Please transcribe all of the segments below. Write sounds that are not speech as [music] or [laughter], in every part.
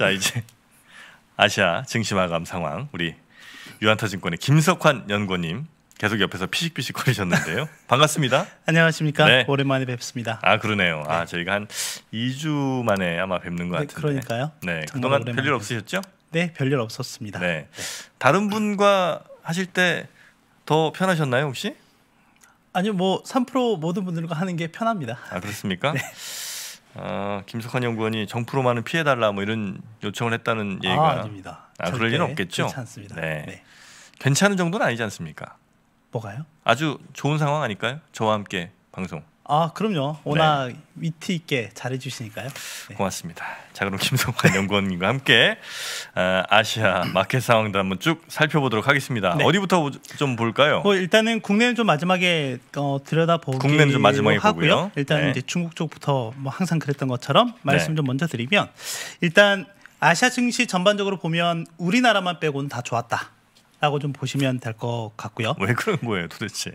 자 이제 아시아 증시마감 상황 우리 유한타증권의 김석환 연구원님 계속 옆에서 피식피식 거리셨는데요. 반갑습니다. [laughs] 안녕하십니까. 네. 오랜만에 뵙습니다. 아 그러네요. 아, 네. 아 저희가 한 2주 만에 아마 뵙는 것 네, 같은데. 그러니까요. 네. 그동안 별일 없으셨죠? 네, 별일 없었습니다. 네. 다른 분과 하실 때 더 편하셨나요 혹시? 아니요, 뭐3% 모든 분들과 하는 게 편합니다. 아 그렇습니까? [laughs] 네. 어, 김석환 연구원이 정프로만은 피해달라 뭐 이런 요청을 했다는 아, 얘기가 아, 닙니다 아, 그럴 일은 없겠죠. 괜찮습니다. 네. 네. 괜찮은 정도는 아니지 않습니까? 뭐가요? 아주 좋은 상황 아닐까요? 저와 함께 방송. 아 그럼요. 네. 워낙 네. 위트 있게 잘해주시니까요. 네. 고맙습니다. 자 그럼 김성환 연구원님과 함께 어, 아시아 마켓 상황도 한번 쭉 살펴보도록 하겠습니다. 네. 어디부터 좀 볼까요? 어, 일단은 국내는 좀 마지막에 어, 들여다보기 국내는 좀 마지막에 하고요. 보고요. 일단은 네. 이제 중국 쪽부터 뭐 항상 그랬던 것처럼 말씀 네. 좀 먼저 드리면 일단 아시아 증시 전반적으로 보면 우리나라만 빼고는 다 좋았다. 라고 좀 보시면 될 것 같고요. 왜 그런 거예요, 도대체?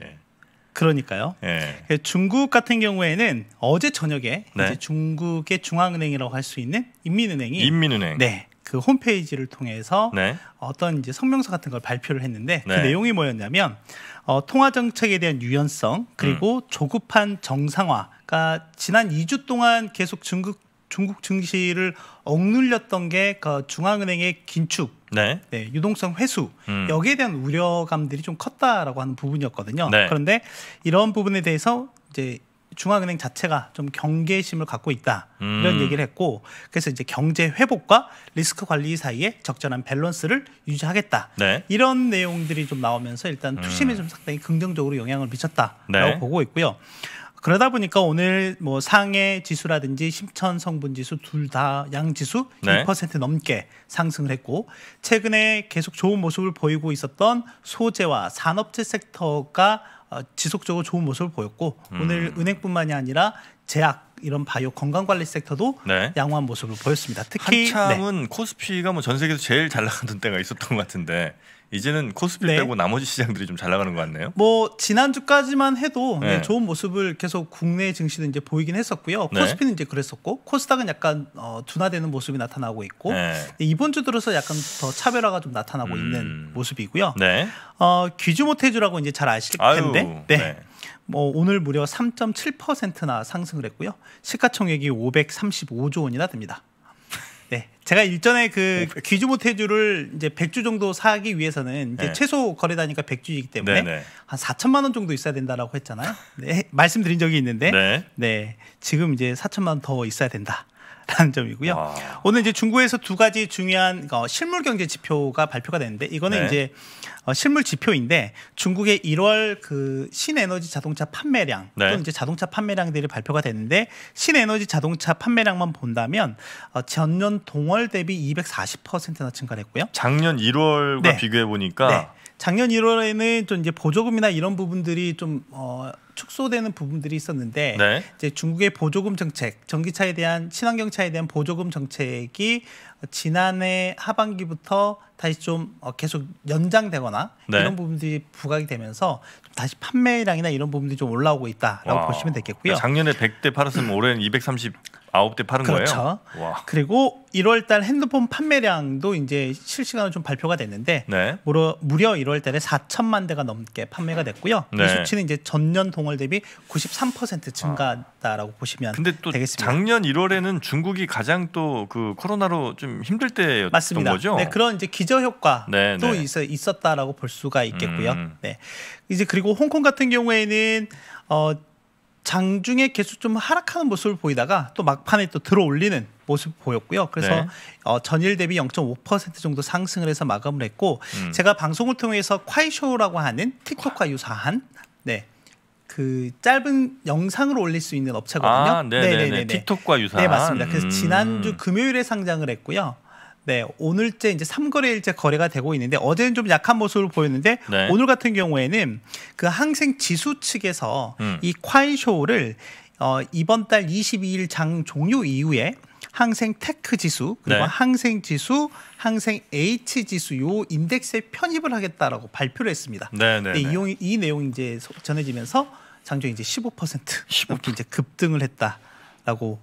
그러니까요. 예. 그 중국 같은 경우에는 어제 저녁에 네. 이제 중국의 중앙은행이라고 할 수 있는 인민은행이 인민은행 네. 그 홈페이지를 통해서 네. 어떤 이제 성명서 같은 걸 발표를 했는데 그 네. 그 내용이 뭐였냐면 어, 통화 정책에 대한 유연성 그리고 음. 조급한 정상화가 지난 2주 동안 계속 중국 중국 증시를 억눌렸던 게 그 중앙은행의 긴축 네. 네, 유동성 회수 음. 여기에 대한 우려감들이 좀 컸다라고 하는 부분이었거든요. 네. 그런데 이런 부분에 대해서 이제 중앙은행 자체가 좀 경계심을 갖고 있다 음. 이런 얘기를 했고 그래서 이제 경제 회복과 리스크 관리 사이에 적절한 밸런스를 유지하겠다 네. 이런 내용들이 좀 나오면서 일단 음. 투심에 음. 좀 상당히 긍정적으로 영향을 미쳤다라고 네. 보고 있고요. 그러다 보니까 오늘 뭐 상해 지수라든지 심천 성분 지수 둘 다 양지수 1% 네. 2% 넘게 상승을 했고 최근에 계속 좋은 모습을 보이고 있었던 소재와 산업체 섹터가 어, 지속적으로 좋은 모습을 보였고 음. 오늘 은행뿐만이 아니라 제약 이런 바이오 건강관리 섹터도 네. 양호한 모습을 보였습니다. 특히 한참은 네. 코스피가 뭐 전 세계에서 제일 잘 나가던 [laughs] 때가 있었던 것 같은데 이제는 코스피 네. 빼고 나머지 시장들이 좀 잘 나가는 것 같네요. 뭐 지난 주까지만 해도 네. 좋은 모습을 계속 국내 증시는 이제 보이긴 했었고요. 네. 코스피는 이제 그랬었고 코스닥은 약간 어, 둔화되는 모습이 나타나고 있고 네. 이번 주 들어서 약간 더 차별화가 좀 나타나고 음... 있는 모습이고요. 네. 어, 귀주모 태주라고 이제 잘 아실 텐데. 아유, 뭐 오늘 무려 3.7%나 상승을 했고요. 시가총액이 535조 원이나 됩니다. 네. 제가 일전에 그 네. 귀주 모태주를 이제 100주 정도 사기 위해서는 이제 네. 최소 거래 다니까 100주이기 때문에 네네. 네. 한 4천만 원 정도 있어야 된다라고 했잖아요. 네, [laughs] 말씀드린 적이 있는데 네. 네. 지금 이제 4천만 원 더 있어야 된다. 라는 점이고요. 와. 아. 오늘 이제 중국에서 두 가지 중요한 어, 실물 경제 지표가 발표가 됐는데 이거는 네. 이제 어, 실물 지표인데 중국의 1월 그 신에너지 자동차 판매량 네. 또는 이제 자동차 판매량들이 발표가 됐는데 신에너지 자동차 판매량만 본다면 어, 전년 동월 대비 240%나 증가했고요. 작년 1월과 네. 비교해 보니까 네. 작년 1월에는 좀 이제 보조금이나 이런 부분들이 좀 어, 축소되는 부분들이 있었는데 네. 이제 중국의 보조금 정책, 전기차에 대한 친환경차에 대한 보조금 정책이 지난해 하반기부터 다시 좀 어, 계속 연장되거나 네. 이런 부분들이 부각이 되면서 다시 판매량이나 이런 부분들이 좀 올라오고 있다라고 와. 보시면 되겠고요. 작년에 100대 팔았으면 올해는 230 아홉 대 파는 그렇죠. 거예요. 와. 그리고 1월달 핸드폰 판매량도 이제 실시간으로 좀 발표가 됐는데 네. 무려, 무려 1월달에 4천만 대가 넘게 판매가 네. 됐고요. 네. 이 수치는 이제 전년 동월 대비 93% 증가다라고 아. 보시면 근데 또 되겠습니다. 작년 1월에는 중국이 가장 또 그 코로나로 좀 힘들 때였던 맞습니다. 거죠. 네, 그런 이제 기저 효과도 네. 네. 있었다라고 볼 수가 있겠고요. 음. 네, 이제 그리고 홍콩 같은 경우에는 어. 장중에 계속 좀 하락하는 모습을 보이다가 또 막판에 또 들어올리는 모습 보였고요. 그래서 네. 어, 전일 대비 0.5% 정도 상승을 해서 마감을 했고 음. 제가 방송을 통해서 콰이쇼라고 하는 틱톡과 유사한 네. 그 짧은 영상을 올릴 수 있는 업체거든요. 아, 네, 네, 네. 네네네. 틱톡과 유사한. 네 맞습니다. 그래서 음. 지난주 금요일에 상장을 했고요. 네, 오늘째 이제 삼거래일째 거래가 되고 있는데 어제는 좀 약한 모습을 보였는데 네. 오늘 같은 경우에는 그 항생 지수 측에서 음. 이 콰이쇼를 어, 이번 달 22일 장 종료 이후에 항생 테크 지수 그리고 네. 항생 지수, 항생 H 지수 요 인덱스에 편입을 하겠다라고 발표를 했습니다. 네, 네, 네. 이, 용이, 내용이 이제 전해지면서 장중 이제 15% 15% 이제 급등을 했다라고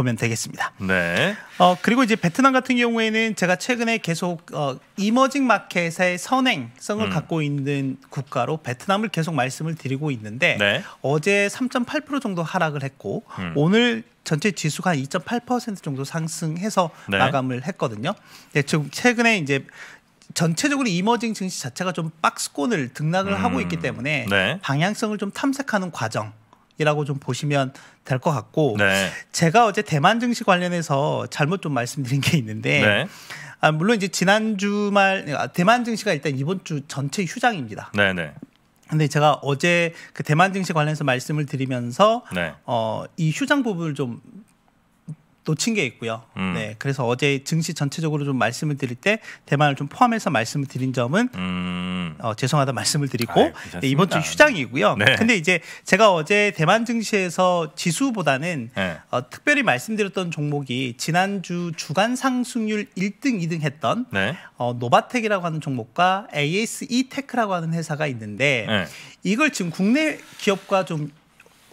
보면 되겠습니다. 네. 어, 그리고 이제 베트남 같은 경우에는 제가 최근에 계속 어, 이머징 마켓의 선행성을 음. 갖고 있는 국가로 베트남을 계속 말씀을 드리고 있는데 네. 어제 3.8% 정도 하락을 했고 음. 오늘 전체 지수가 2.8% 정도 상승해서 네. 마감을 했거든요. 네, 지금 최근에 이제 전체적으로 이머징 증시 자체가 좀 박스권을 등락을 음, 하고 있기 때문에 네. 방향성을 좀 탐색하는 과정 이라고 좀 보시면 될 것 같고 네. 제가 어제 대만 증시 관련해서 잘못 좀 말씀드린 게 있는데 네. 아, 물론 이제 지난 주말 아, 대만 증시가 일단 이번 주 전체 휴장입니다. 네네. 네. 근데 제가 어제 그 대만 증시 관련해서 말씀을 드리면서 네. 어, 이 휴장 부분을 좀 놓친 게 있고요. 음. 네, 그래서 어제 증시 전체적으로 좀 말씀을 드릴 때 대만을 좀 포함해서 말씀을 드린 점은 음. 어, 죄송하다 말씀을 드리고 아유, 네, 이번 주 휴장이고요. 네. 근데 이제 제가 어제 대만 증시에서 지수보다는 네. 어, 특별히 말씀드렸던 종목이 지난주 주간 상승률 1등, 2등 했던 네. 어, 노바텍이라고 하는 종목과 ASE 테크라고 하는 회사가 있는데 네. 이걸 지금 국내 기업과 좀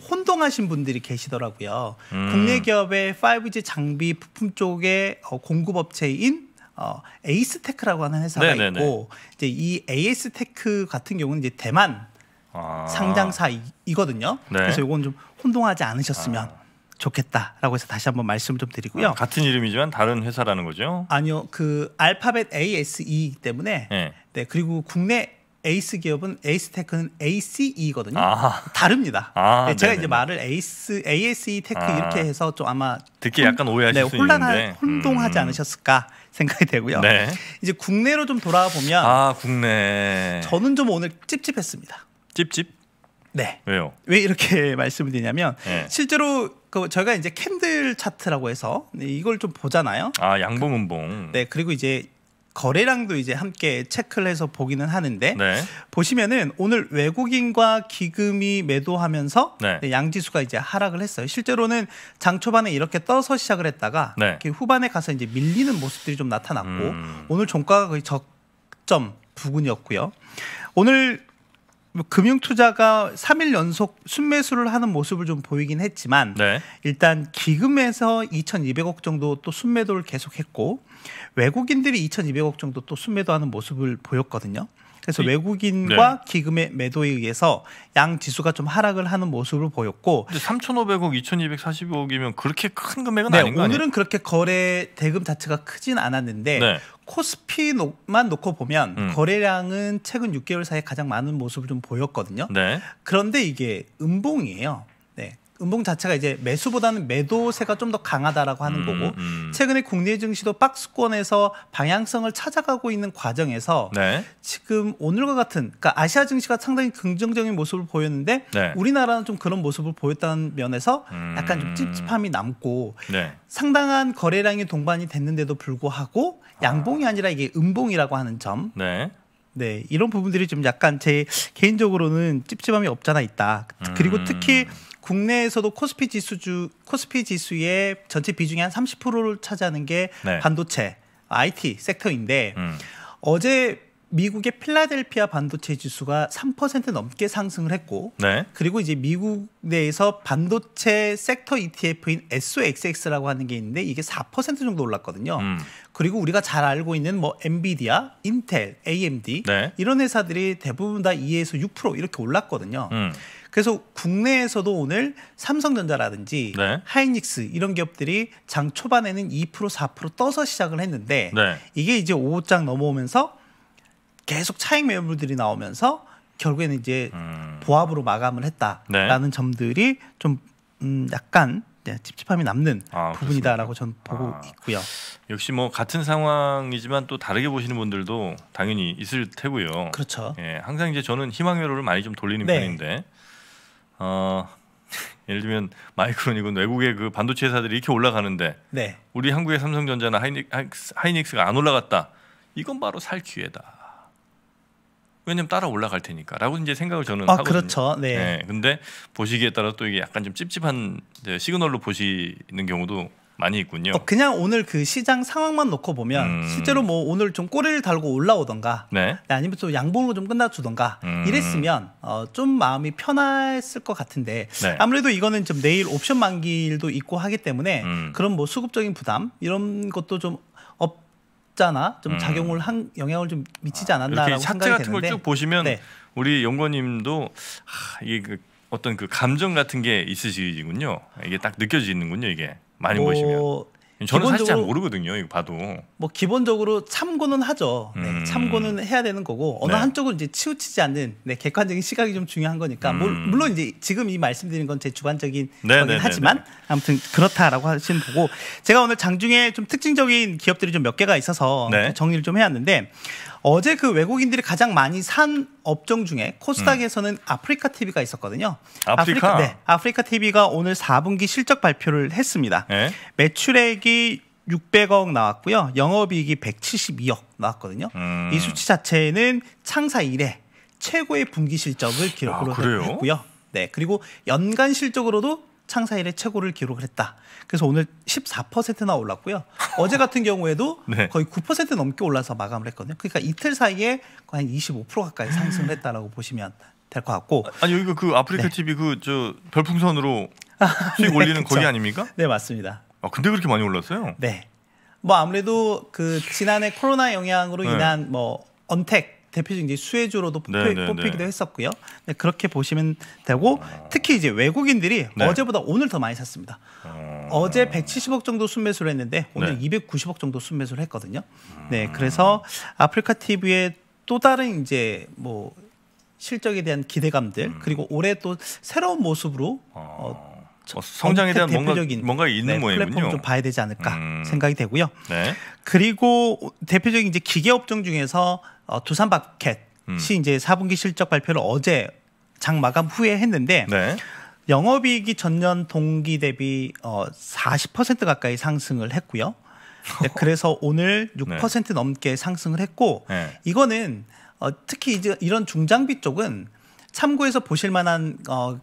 혼동하신 분들이 계시더라고요. 음. 국내 기업의 5G 장비 부품 쪽의 어, 공급업체인 어, 에이스테크라고 하는 회사가 네네네. 네, 네. 있고 이제 이 에이스테크 같은 경우는 이제 대만 아. 상장사이거든요. 네. 그래서 이건 좀 혼동하지 않으셨으면 아. 좋겠다라고 해서 다시 한번 말씀을 좀 드리고요. 아, 같은 이름이지만 다른 회사라는 거죠? 아니요, 그 알파벳 ASE 때문에 네, 네 그리고 국내 에이스 기업은 에이스테크는 ACE거든요. 아하. 다릅니다. 아, 네, 제가 이제 말을 에이스 ASE 테크 아. 이렇게 해서 좀 아마 듣기 혼, 약간 오해하실 네, 수 혼란하, 있는데 음. 혼동하지 음. 않으셨을까 생각이 되고요. 네. 이제 국내로 좀 돌아와 보면 아 국내 저는 좀 오늘 찝찝했습니다. 찝찝? 네. 왜요? 왜 이렇게 [laughs] 말씀을 드리냐면 네. 실제로 그 저희가 이제 캔들 차트라고 해서 이걸 좀 보잖아요. 아 양봉 음봉. 네 그리고 이제 거래량도 이제 함께 체크를 해서 보기는 하는데 네. 보시면은 오늘 외국인과 기금이 매도하면서 네. 네 양지수가 이제 하락을 했어요. 실제로는 장 초반에 이렇게 떠서 시작을 했다가 네. 후반에 가서 이제 밀리는 모습들이 좀 나타났고 음. 오늘 종가가 거의 적점 부근이었고요. 오늘 금융투자가 3일 연속 순매수를 하는 모습을 좀 보이긴 했지만 네. 일단 기금에서 2,200억 정도 또 순매도를 계속했고 외국인들이 2,200억 정도 또 순매도하는 모습을 보였거든요. 그래서 네. 외국인과 네. 기금의 매도에 의해서 양 지수가 좀 하락을 하는 모습을 보였고 근데 3,500억, 2,240억이면 그렇게 큰 금액은 네, 아닌 거아요 오늘은 그렇게 거래 대금 자체가 크진 않았는데 네. 코스피만 놓고 보면 음. 거래량은 최근 6개월 사이에 가장 많은 모습을 좀 보였거든요. 네. 그런데 이게 음봉이에요. 음봉 자체가 이제 매수보다는 매도세가 좀 더 강하다라고 하는 음, 거고 음, 최근에 국내 증시도 박스권에서 방향성을 찾아가고 있는 과정에서 네. 지금 오늘과 같은 그러니까 아시아 증시가 상당히 긍정적인 모습을 보였는데 네. 우리나라는 좀 그런 모습을 보였다는 면에서 음. 약간 좀 찝찝함이 남고 네. 상당한 거래량이 동반이 됐는데도 불구하고 아. 양봉이 아니라 이게 음봉이라고 하는 점 네. 네, 이런 부분들이 좀 약간 제 개인적으로는 찝찝함이 없잖아 있다. 음. 그리고 특히 국내에서도 코스피 지수 주 코스피 지수의 전체 비중이 한 30%를 차지하는 게 네. 반도체, IT 섹터인데 음. 어제 미국의 필라델피아 반도체 지수가 3% 넘게 상승을 했고 네. 그리고 이제 미국 내에서 반도체 섹터 ETF인 SOXX라고 하는 게 있는데 이게 4% 정도 올랐거든요. 음. 그리고 우리가 잘 알고 있는 뭐 엔비디아, 인텔, AMD 네. 이런 회사들이 대부분 다 2에서 6% 이렇게 올랐거든요. 음. 그래서 국내에서도 오늘 삼성전자라든지 네. 하이닉스 이런 기업들이 장 초반에는 2% 4% 떠서 시작을 했는데 네. 이게 이제 오후장 넘어오면서 계속 차익 매물들이 나오면서 결국에는 이제 음. 보합으로 마감을 했다라는 네. 점들이 좀 음, 약간 찝찝함이 남는 아, 부분이다라고 전 보고 아, 있고요. 역시 뭐 같은 상황이지만 또 다르게 보시는 분들도 당연히 있을 테고요. 그렇죠. 예, 항상 이제 저는 희망회로를 많이 좀 돌리는 네. 편인데 어, [laughs] 예를 들면 마이크론이건 외국의 그 반도체 회사들이 이렇게 올라가는데 네. 우리 한국의 삼성전자나 하이닉, 스가안 올라갔다. 이건 바로 살 기회다. 왜냐면 따라 올라갈 테니까라고 이제 생각을 저는 아, 하거든요. 그렇죠. 네. 네. 근데 보시기에 따라 또 이게 약간 좀 찝찝한 시그널로 보시는 경우도 많이 있군요. 어, 그냥 오늘 그 시장 상황만 놓고 보면 음... 실제로 뭐 오늘 좀 꼬리를 달고 올라오던가 네. 네? 아니면 좀 양봉으로 좀 끝나주던가 음... 이랬으면 어, 좀 마음이 편했을 것 같은데 네. 아무래도 이거는 좀 내일 옵션 만기일도 있고 하기 때문에 음... 그런 뭐 수급적인 부담 이런 것도 좀 없잖아 좀 음. 작용을 한 영향을 좀 미치지 아, 않았나라고 생각이 되는데 쭉 보시면 네. 우리 연구원님도 하, 이게 그 어떤 그 감정 같은 게 있으시군요. 이게 딱 느껴지는군요, 이게. 많이 뭐, 보시면. 저는 사실 잘 모르거든요. 이거 봐도. 뭐 기본적으로 참고는 하죠. 네, 음. 참고는 해야 되는 거고 어느 네. 한쪽은 이제 치우치지 않는 네, 객관적인 시각이 좀 중요한 거니까 음. 물론 이제 지금 이 말씀드린 건 제 주관적인 네, 네, 거긴 네, 하지만 아무튼 그렇다라고 하시는 거고 제가 오늘 장중에 좀 특징적인 기업들이 좀 몇 개가 있어서 정리를 좀 해왔는데 어제 그 외국인들이 가장 많이 산 업종 중에 코스닥에서는 음. 아프리카 TV가 있었거든요. 아프리카? 아프리카, 네. 아프리카 TV가 오늘 4분기 실적 발표를 했습니다. 네. 매출액이 600억 나왔고요. 영업이익이 172억 나왔거든요. 음. 이 수치 자체는 창사 이래 최고의 분기 실적을 기록으로 아, 했고요. 네, 그리고 연간 실적으로도 창사 일의 최고를 기록했다. 을 그래서 오늘 14%나 올랐고요. 어제 같은 경우에도 [laughs] 네. 거의 9% 넘게 올라서 마감을 했거든요. 그러니까 이틀 사이에 거의 한25% 가까이 상승을 했다라고 보시면 될 것 같고. 아, 아니 여기가 그 아프리카 네. TV 그 저 별풍선으로 수익 네, 올리는 거기 [laughs] 아닙니까? 네 맞습니다. 아 근데 그렇게 많이 올랐어요? 네. 뭐 아무래도 그 지난해 코로나 영향으로 네. 인한 뭐 언택 대표적인 이 수혜주로도 네, 네, 네. 뽑히, 기도 했었고요. 네, 그렇게 보시면 되고 아. 특히 이제 외국인들이 네. 어제보다 오늘 더 많이 샀습니다. 음... 어제 170억 정도 순매수를 했는데 오늘 네. 290억 정도 순매수를 했거든요. 아. 네, 그래서 아프리카 TV의 또 다른 이제 뭐 실적에 대한 기대감들 음... 그리고 올해 또 새로운 모습으로 어, 어, 성장에 대한 대표적인 뭔가, 뭔가 있는 네, 모양이군요. 플랫폼 좀 봐야 되지 않을까 음... 생각이 되고요. 네. 그리고 대표적인 이제 기계 업종 중에서 어, 두산 바켓이 음. 이제 4분기 실적 발표를 어제 장 마감 후에 했는데 네. 영업이익이 전년 동기 대비 어, 40% 가까이 상승을 했고요. 네, [laughs] 그래서 오늘 6% 네. 넘게 상승을 했고 네. 이거는 어, 특히 이제 이런 중장비 쪽은 참고해서 보실 만한 어,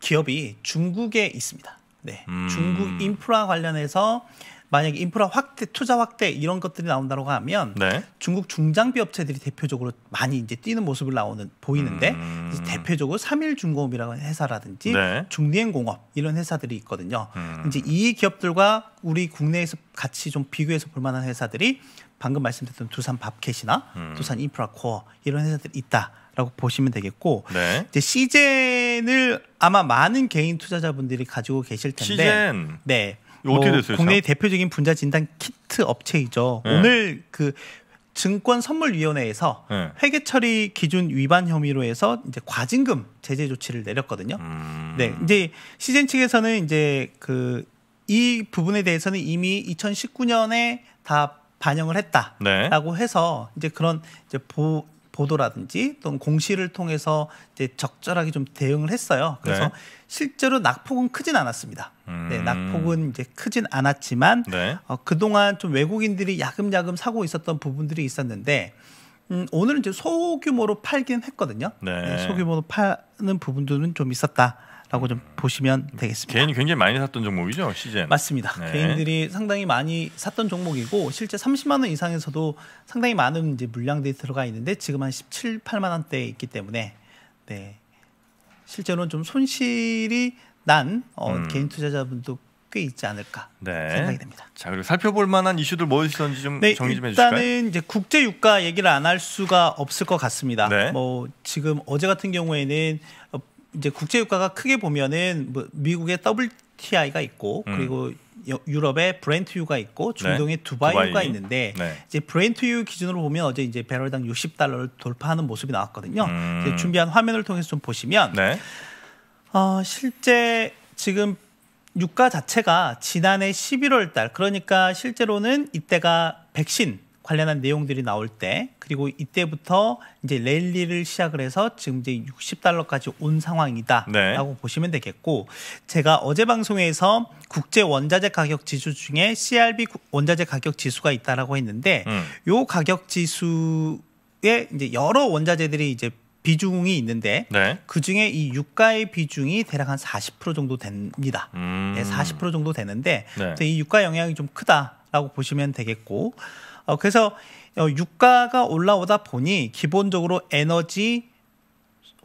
기업이 중국에 있습니다. 네, 음. 중국 인프라 관련해서 만약에 인프라 확대, 투자 확대 이런 것들이 나온다고 하면 네. 중국 중장비 업체들이 대표적으로 많이 이제 뛰는 모습을 나오는 보이는데 음. 대표적으로 삼일중공업이라는 회사라든지 네. 중대엔공업 이런 회사들이 있거든요. 음. 이제 이 기업들과 우리 국내에서 같이 좀 비교해서 볼 만한 회사들이 방금 말씀드렸던 두산 밥캣이나 음. 두산 인프라코어 이런 회사들이 있다라고 보시면 되겠고 네. 이제 시젠을 아마 많은 개인 투자자분들이 가지고 계실 텐데 시젠. 네뭐 어떻게 됐어요? 국내 대표적인 분자 진단 키트 업체이죠. 네. 오늘 그 증권 선물위원회에서 네. 회계 처리 기준 위반 혐의로 해서 이제 과징금 제재 조치를 내렸거든요. 음... 네, 이제 시젠 측에서는 이제 그 이 부분에 대해서는 이미 2019년에 다 반영을 했다라고 네. 해서 이제 그런 이제 보 보도라든지 또는 공시를 통해서 이제 적절하게 좀 대응을 했어요. 그래서 네. 실제로 낙폭은 크진 않았습니다. 네, 음. 네, 낙폭은 이제 크진 않았지만 네. 어, 그동안 좀 외국인들이 야금야금 사고 있었던 부분들이 있었는데 음, 오늘은 이제 소규모로 팔긴 했거든요. 네. 네 소규모로 파는 부분들은 좀 있었다. 라고 좀 보시면 되겠습니다. 개인이 굉장히 많이 샀던 종목이죠, 시즌. 맞습니다. 네. 개인들이 상당히 많이 샀던 종목이고 실제 30만 원 이상에서도 상당히 많은 이제 물량들이 들어가 있는데 지금 한 17, 8만 원대에 있기 때문에 네. 실제로는 좀 손실이 난 어, 음. 개인 투자자분도 꽤 있지 않을까 네. 생각이 됩니다. 자 그리고 살펴볼 만한 이슈들 뭐 있었는지 좀 네, 정리 좀 해주실까요? 일단은 이제 국제 유가 얘기를 안 할 수가 없을 것 같습니다. 네. 뭐 지금 어제 같은 경우에는 이제 국제유가가 크게 보면은 뭐 미국의 WTI가 있고 음. 그리고 유럽의 브렌트유가 있고 중동의 네. 두바이유가 두바이. 있는데 네. 이제 브렌트유 기준으로 보면 어제 이제 배럴당 60달러를 돌파하는 모습이 나왔거든요. 음. 준비한 화면을 통해서 좀 보시면 네. 어, 실제 지금 유가 자체가 지난해 11월 달 그러니까 실제로는 이때가 백신 관련한 내용들이 나올 때 그리고 이때부터 이제 랠리를 시작을 해서 지금 이제 60달러까지 온 상황이다라고 네. 보시면 되겠고 제가 어제 방송에서 국제 원자재 가격 지수 중에 CRB 원자재 가격 지수가 있다라고 했는데 음. 요 가격 지수에 이제 여러 원자재들이 이제 비중이 있는데 네. 그 중에 이 유가의 비중이 대략 한 40% 정도 됩니다. 네, 음. 네, 40% 정도 되는데 네. 이 유가 영향이 좀 크다라고 보시면 되겠고 어, 그래서 어, 유가가 올라오다 보니 기본적으로 에너지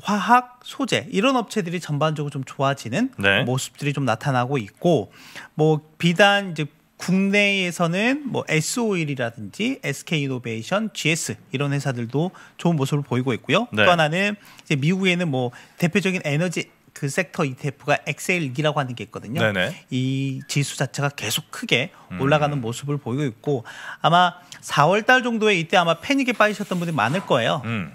화학 소재 이런 업체들이 전반적으로 좀 좋아지는 네. 모습들이 좀 나타나고 있고 뭐 비단 이제 국내에서는 뭐 s 오일이라든지 SK 이노베이션, GS 이런 회사들도 좋은 모습을 보이고 있고요. 네. 또 하나는 이제 미국에는 뭐 대표적인 에너지 그 섹터 ETF가 XL이라고 하는 게 있거든요. 네네. 이 지수 자체가 계속 크게 음. 올라가는 음. 모습을 보이고 있고 아마 4월 달 정도에 이때 아마 패닉에 빠지셨던 분이 많을 거예요. 음.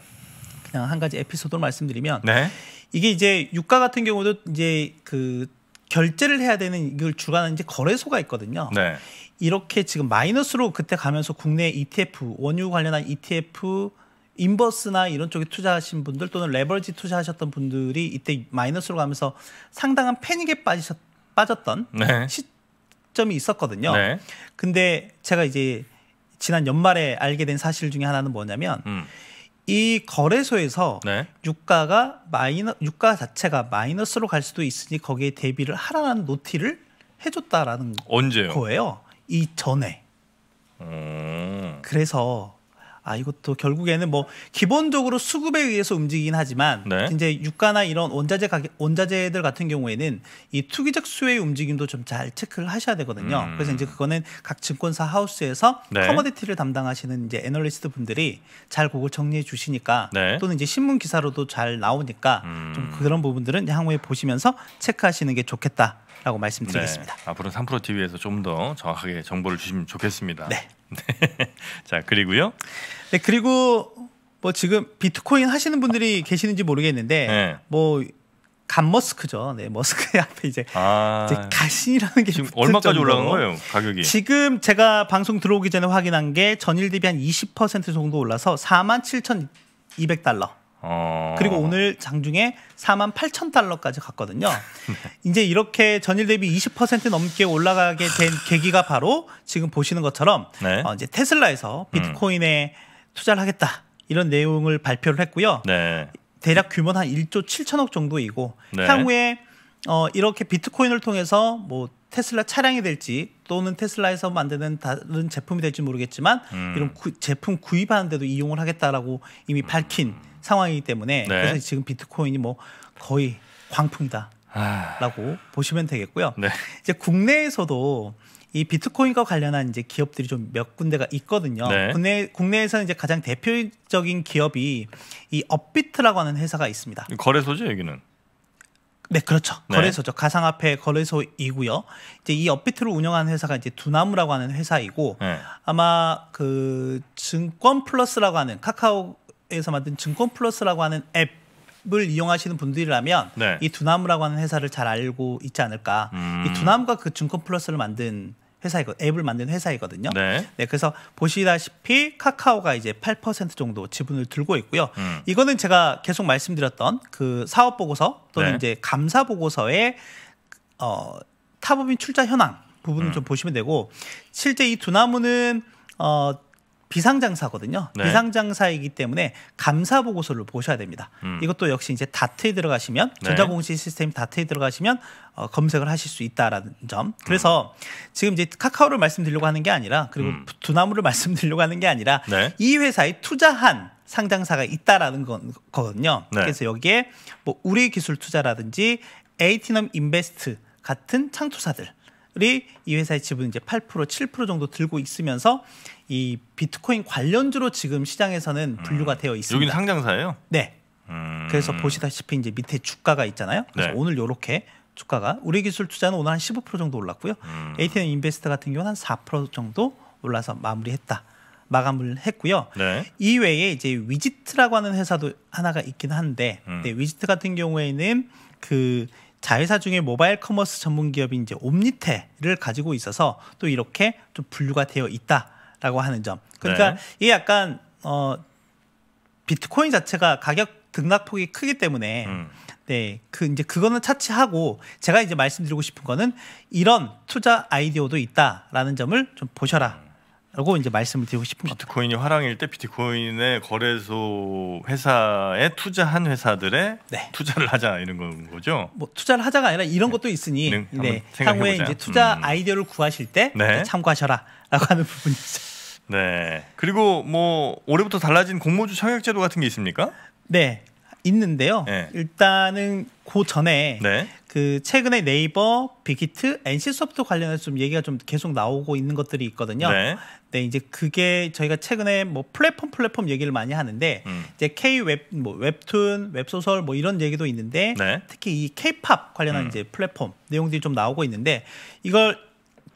그냥 한 가지 에피소드로 말씀드리면 네. 이게 이제 유가 같은 경우도 이제 그 결제를 해야 되는 이걸 주관하는 이제 거래소가 있거든요. 네. 이렇게 지금 마이너스로 그때 가면서 국내 ETF 원유 관련한 ETF 인버스나 이런 쪽에 투자하신 분들 또는 레버지 투자하셨던 분들이 이때 마이너스로 가면서 상당한 패닉에 빠지셨, 빠졌던 네. 시점이 있었거든요. 네. 근데 제가 이제 지난 연말에 알게 된 사실 중에 하나는 뭐냐면 음. 이 거래소에서 네. 유가가 마이너 유가 자체가 마이너스로 갈 수도 있으니 거기에 대비를 하라는 노티를 해줬다라는 언제요? 거예요. 이 전에. 음. 그래서 아 이것도 결국에는 뭐 기본적으로 수급에 의해서 움직이긴 하지만 네. 이제 유가나 이런 원자재 가격 원자재들 같은 경우에는 이 투기적 수요의 움직임도 좀 잘 체크를 하셔야 되거든요. 음. 그래서 이제 그거는 각 증권사 하우스에서 네. 커머디티를 담당하시는 이제 애널리스트 분들이 잘 그걸 정리해 주시니까 네. 또는 이제 신문 기사로도 잘 나오니까 음. 좀 그런 부분들은 향후에 보시면서 체크하시는 게 좋겠다. 라고 말씀드리겠습니다. 네, 앞으로 3프로 TV에서 좀 더 정확하게 정보를 주시면 좋겠습니다. 네. [laughs] 자 그리고요. 네 그리고 뭐 지금 비트코인 하시는 분들이 계시는지 모르겠는데 네. 뭐간 머스크죠. 네 머스크 [laughs] 앞에 이제, 아, 이제 가신이라는 게 지금 얼마까지 올라간 거예요 가격이? 지금 제가 방송 들어오기 전에 확인한 게 전일 대비 한 20% 정도 올라서 47,200달러. 어. 그리고 오늘 장중에 4만 8천 달러까지 갔거든요. [laughs] 네. 이제 이렇게 전일 대비 20% 넘게 올라가게 된 계기가 바로 지금 보시는 것처럼 네. 어, 이제 테슬라에서 음. 비트코인에 음. 투자를 하겠다 이런 내용을 발표를 했고요. 네. 대략 규모는 한 1조 7천억 정도이고 네. 향후에 어, 이렇게 비트코인을 통해서 뭐 테슬라 차량이 될지 또는 테슬라에서 만드는 다른 제품이 될지 모르겠지만 음. 이런 구, 제품 구입하는데도 이용을 하겠다라고 이미 음. 밝힌 음. 상황이기 때문에 네. 그래서 지금 비트코인이 뭐 거의 광풍이다라고 아. 보시면 되겠고요. 네. 이제 국내에서도 이 비트코인과 관련한 이제 기업들이 좀 몇 군데가 있거든요. 네. 국내 국내에서는 이제 가장 대표적인 기업이 이 업비트라고 하는 회사가 있습니다. 거래소죠 여기는. 네, 그렇죠. 네. 거래소죠. 가상화폐 거래소이고요. 이제 이 업비트를 운영하는 회사가 이제 두나무라고 하는 회사이고 네. 아마 그 증권 플러스라고 하는 카카오에서 만든 증권 플러스라고 하는 앱. 을 이용하시는 분들이라면 네. 이 두나무라고 하는 회사를 잘 알고 있지 않을까. 음. 이 두나무가 그 증권 플러스를 만든 회사 앱을 만든 회사이거든요. 네. 네. 그래서 보시다시피 카카오가 이제 8% 정도 지분을 들고 있고요. 음. 이거는 제가 계속 말씀드렸던 그 사업 보고서 또는 네. 이제 감사 보고서의 어 타법인 출자 현황 부분을 음. 좀 보시면 되고 실제 이 두 나무는 어 비상장사거든요. 네. 비상장사이기 때문에 감사 보고서를 보셔야 됩니다. 음. 이것도 역시 이제 다트에 들어가시면 네. 전자공시 시스템 다트에 들어가시면 어, 검색을 하실 수 있다라는 점. 음. 그래서 음. 지금 이제 카카오를 말씀드리려고 하는 게 아니라 그리고 음. 두나무를 [laughs] 말씀드리려고 하는 게 아니라 네. 이 회사에 투자한 상장사가 있다라는 거, 거든요 네. 그래서 여기에 뭐 우리 기술 투자라든지 에이티넘 인베스트 같은 창투사들. 들이 이 회사의 지분 이제 8% 7% 정도 들고 있으면서 이 비트코인 관련주로 지금 시장에서는 분류가 음. 되어 있습니다. 여기는 상장사예요? 네. 음. 그래서 보시다시피 이제 밑에 주가가 있잖아요. 그래서 네. 오늘 요렇게 주가가 우리 기술 투자는 오늘 한 15% 정도 올랐고요. 음. ATM 인베스트 같은 경우는 한4% 정도 올라서 마무리했다. 마감을 했고요. 네. 이외에 이제 위지트라고 하는 회사도 하나가 있긴 한데 음. 네, 위지트 같은 경우에는 그 자회사 중에 모바일 커머스 전문 기업인 이제 옴니테를 가지고 있어서 또 이렇게 좀 분류가 되어 있다. 라고 하는 점. 네. 그러니까 네. 이게 약간 어 비트코인 자체가 가격 등락폭이 크기 때문에 음. 네, 그 이제 그거는 차치하고 제가 이제 말씀드리고 싶은 거는 이런 투자 아이디어도 있다라는 점을 좀 보셔라. 라고 이제 말씀을 드리고 싶은 겁니다. 비트코인이 화랑일 때 비트코인의 거래소 회사에 투자한 회사들의 네. 투자를 하자 이런 거죠. 뭐 투자를 하자가 아니라 이런 것도 있으니 네. 네. 향후에 이제 투자 음. 아이디어를 구하실 때 네. 참고하셔라라고 하는 부분이 있어요. 네. 그리고 뭐 올해부터 달라진 공모주 청약제도 같은 게 있습니까? 네. 있는데요. 네. 일단은 그 전에 네. 그 최근에 네이버, 빅히트, NC소프트 관련해서 좀 얘기가 좀 계속 나오고 있는 것들이 있거든요. 네. 네 이제 그게 저희가 최근에 뭐 플랫폼 플랫폼 얘기를 많이 하는데 음. 이제 K 웹뭐 웹툰, 웹소설 뭐 이런 얘기도 있는데 네. 특히 이 K팝 관련한 음. 이제 플랫폼 내용들이 좀 나오고 있는데 이걸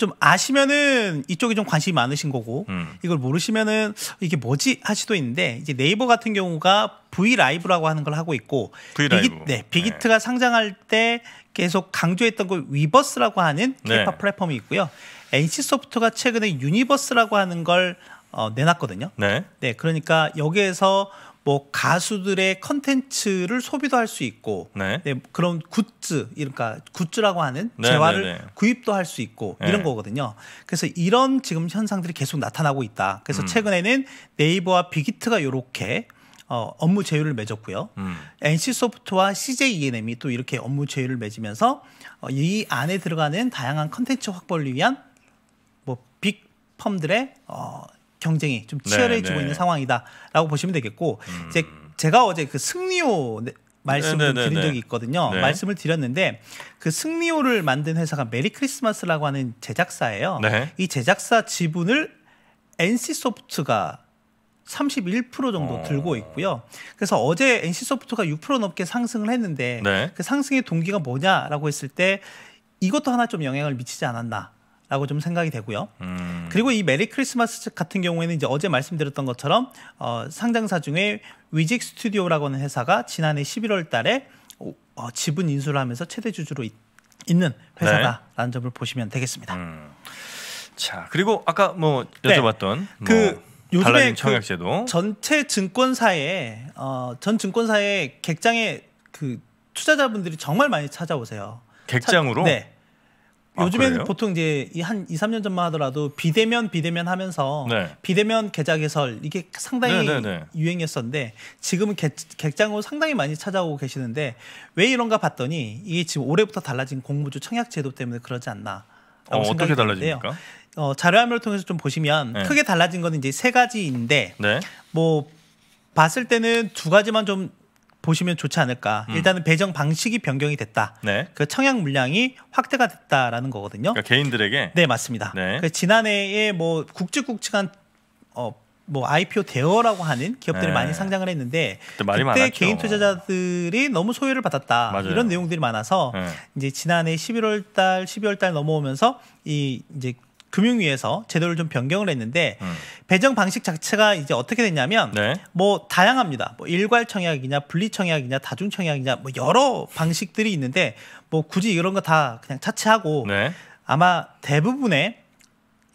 좀 아시면은 이쪽에 좀 관심이 많으신 거고 음. 이걸 모르시면은 이게 뭐지 할 수도 있는데 이제 네이버 같은 경우가 V 라이브라고 하는 걸 하고 있고 V라이브. 빅이, 네, 빅히트가 네. 상장할 때 계속 강조했던 걸 위버스라고 하는 네. 케이팝 네. 플랫폼이 있고요. NC 소프트가 최근에 유니버스라고 하는 걸 어, 내놨거든요. 네. 네, 그러니까 여기에서 뭐 가수들의 컨텐츠를 소비도 할 수 있고 네. 네, 그런 굿즈 그러니까 굿즈라고 하는 네, 재화를 네, 네. 구입도 할 수 있고 네. 이런 거거든요. 그래서 이런 지금 현상들이 계속 나타나고 있다. 그래서 음. 최근에는 네이버와 빅히트가 요렇게 어, 업무 제휴를 맺었고요. 음. NC소프트와 CJENM이 또 이렇게 업무 제휴를 맺으면서 어, 이 안에 들어가는 다양한 컨텐츠 확보를 위한 뭐 빅 펌들의 어, 경쟁이 좀 네, 치열해지고 네 있는 상황이다라고 보시면 되겠고 음. 이제 제가 어제 그 승리호 네, 말씀을 네네 네, 드린 적이 있거든요. 네. 말씀을 드렸는데 그 승리호를 만든 회사가 메리 크리스마스라고 하는 제작사예요. 네. 이 제작사 지분을 NC 소프트가 31% 정도 어. 들고 있고요. 그래서 어제 NC 소프트가 6% 넘게 상승을 했는데 네. 그 상승의 동기가 뭐냐라고 했을 때 이것도 하나 좀 영향을 미치지 않았나. 라고 좀 생각이 되고요. 음. 그리고 이 메리 크리스마스 같은 경우에는 이제 어제 말씀드렸던 것처럼 어, 상장사 중에 위직 스튜디오라고 하는 회사가 지난해 11월 달에 어, 지분 인수를 하면서 최대 주주로 있, 는 회사다라는 네. 점을 보시면 되겠습니다. 음. 자, 그리고 아까 뭐 네. 여쭤봤던 네. 뭐 뭐그 요즘에 그 청약제도 그 전체 증권사에 어, 전증권사의 객장에 그 투자자분들이 정말 많이 찾아오세요. 객장으로? 차, 네. 요즘에는 아, 보통 이제 한 2, 3년 전만 하더라도 비대면 비대면 하면서 네. 비대면 개작 해설 이게 상당히 네, 네, 네. 유행했었는데 지금은 개, 객장으로 상당히 많이 찾아오고 계시는데 왜 이런가 봤더니 이게 지금 올해부터 달라진 공모주 청약 제도 때문에 그러지 않나. 어, 떻게 달라집니까? 어, 자료화면을 통해서 좀 보시면 네. 크게 달라진 거는 이제 세 가지인데 네. 뭐 봤을 때는 두 가지만 좀 보시면 좋지 않을까. 음. 일단은 배정 방식이 변경이 됐다. 네. 그 청약 물량이 확대가 됐다라는 거거든요. 그러니까 개인들에게. 네, 맞습니다. 네. 그 지난해에 뭐국직국직한 어, 뭐 IPO 대어라고 하는 기업들이 네. 많이 상장을 했는데 그때, 그때 개인 투자자들이 너무 소외를 받았다 맞아요. 이런 내용들이 많아서 네. 이제 지난해 11월 달, 12월 달 넘어오면서 이 이제 금융위에서 제도를 좀 변경을 했는데 음. 배정 방식 자체가 이제 어떻게 됐냐면 네. 뭐 다양합니다. 뭐 일괄 청약이냐 분리 청약이냐 다중 청약이냐 뭐 여러 방식들이 있는데 뭐 굳이 이런 거 다 그냥 차치하고 네. 아마 대부분의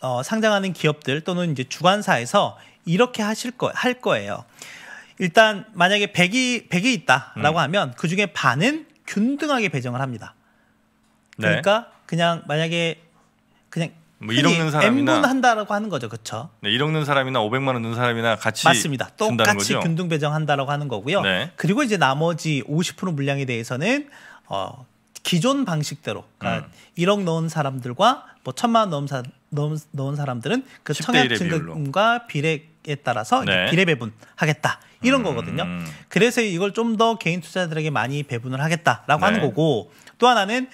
어, 상장하는 기업들 또는 이제 주관사에서 이렇게 하실 거 할 거예요. 일단 만약에 100이 100이 있다라고 음. 하면 그 중에 반은 균등하게 배정을 합니다. 네. 그러니까 네. 그냥 만약에 뭐일 억는 사람이나 M분 한다라고 하는 거죠, 그렇죠? 네, 1억 는 사람이나 500만 원는 사람이나 같이 맞습니다. 똑같이 거죠? 균등 배정한다라고 하는 거고요. 네. 그리고 이제 나머지 50% 물량에 대해서는 어, 기존 방식대로 그러니까 음. 1억 넣은 사람들과 뭐 천만 원 넣은, 사, 넣은, 넣은 사람들은 그 청약 증금과 비례에 따라서 네. 비례 배분하겠다 이런 음. 거거든요. 그래서 이걸 좀 더 개인 투자자들에게 많이 배분을 하겠다라고 네. 하는 거고 또 하나는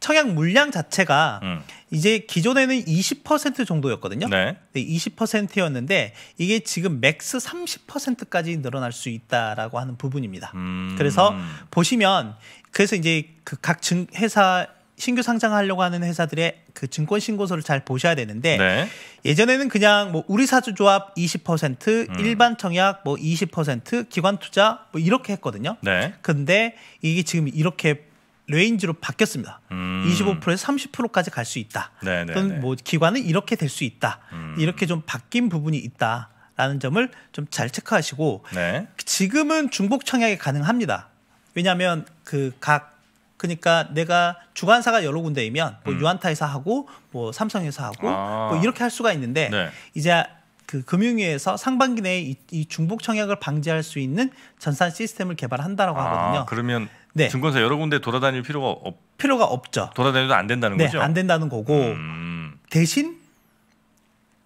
청약 물량 자체가 음. 이제 기존에는 20% 정도였거든요. 네. 20%였는데 이게 지금 맥스 30%까지 늘어날 수 있다라고 하는 부분입니다. 음. 그래서 보시면 그래서 이제 그 각 증 회사 신규 상장하려고 하는 회사들의 그 증권 신고서를 잘 보셔야 되는데 네. 예전에는 그냥 뭐 우리 사주조합 20% 음. 일반 청약 뭐20% 기관 투자 뭐 이렇게 했거든요. 네. 근데 이게 지금 이렇게 레인지로 바뀌었습니다. 음. 25%에서 30%까지 갈 수 있다. 네, 네, 또는 네. 뭐 기관은 이렇게 될 수 있다. 음. 이렇게 좀 바뀐 부분이 있다라는 점을 좀 잘 체크하시고 네. 지금은 중복 청약이 가능합니다. 왜냐하면 그 각 그러니까 내가 주관사가 여러 군데이면 뭐 음. 유한타 회사하고 뭐 삼성 회사하고 아. 뭐 이렇게 할 수가 있는데 네. 이제 그 금융위에서 상반기 내에 이, 이, 중복 청약을 방지할 수 있는 전산 시스템을 개발한다라고 아, 하거든요. 그러면 네. 증권사 여러 군데 돌아다닐 필요가 없 필요가 없죠. 돌아다녀도 안 된다는 네, 거죠. 안 된다는 거고 음... 대신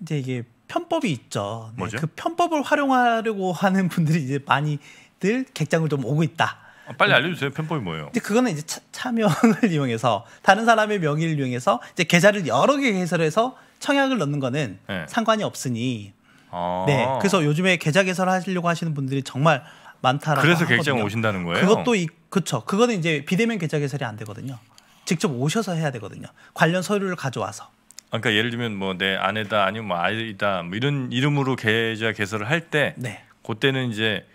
이제 이게 편법이 있죠. 네, 그 편법을 활용하려고 하는 분들이 이제 많이들 객장을 좀 오고 있다. 아, 빨리 알려주세요. 편법이 뭐예요? 근데 그거는 이제 차, 차명을 [laughs] 이용해서 다른 사람의 명의를 이용해서 이제 계좌를 여러 개 개설해서 청약을 넣는 거는 네. 상관이 없으니 아~ 네 그래서 요즘에 계좌 개설 하시려고 하시는 분들이 정말 많다라고 그래서 결정 오신다는 거예요? 그것도 이, 그쵸 그거는 이제 비대면 계좌 개설이 안 되거든요 직접 오셔서 해야 되거든요 관련 서류를 가져와서 아, 그러니까 예를 들면 뭐 내 아내다 아니면 뭐 아이다 뭐 이런 이름으로 계좌 개설을 할때 네. 그때는 이제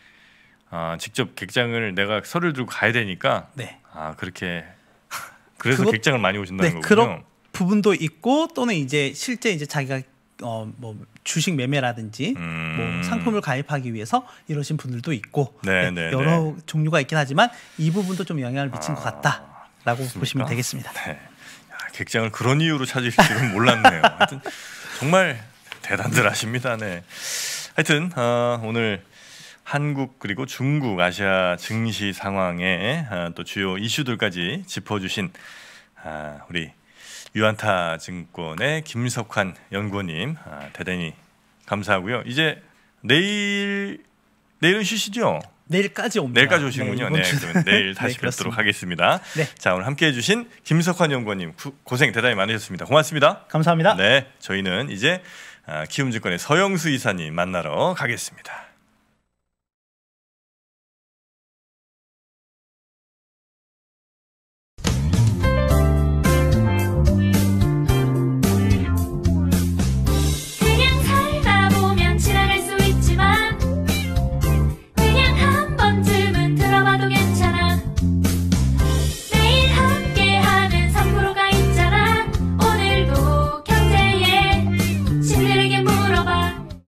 아, 직접 객장을 내가 서류를 들고 가야 되니까 네. 아 그렇게 [laughs] 그래서 그것, 객장을 많이 오신다는 네, 거군요. 그러, 부분도 있고 또는 이제 실제 이제 자기가 어뭐 주식 매매라든지 뭐 음. 뭐 상품을 가입하기 위해서 이러신 분들도 있고 네, 예, 네, 여러 네. 종류가 있긴 하지만 이 부분도 좀 영향을 미친 아, 것 같다라고 그렇습니까? 보시면 되겠습니다. 네. 야, 객장을 그런 이유로 찾으실 줄은 몰랐네요. [laughs] 하여튼 정말 대단들 하십니다. 네. 하여튼 어, 오늘 한국 그리고 중국 아시아 증시 상황에 어, 또 주요 이슈들까지 짚어주신 어, 우리 유안타 증권의 김석환 연구원님 아, 대단히 감사하고요. 이제 내일 내일은 쉬시죠? 내일까지 옵니다. 내일까지 오시는군요. 네, 네 내일 [laughs] 네, 다시 네, 뵙도록 하겠습니다. 네. 자, 오늘 함께 해주신 김석환 연구원님 고생 대단히 많으셨습니다. 고맙습니다. 감사합니다. 네, 저희는 이제 아, 키움증권의 서영수 이사님 만나러 가겠습니다.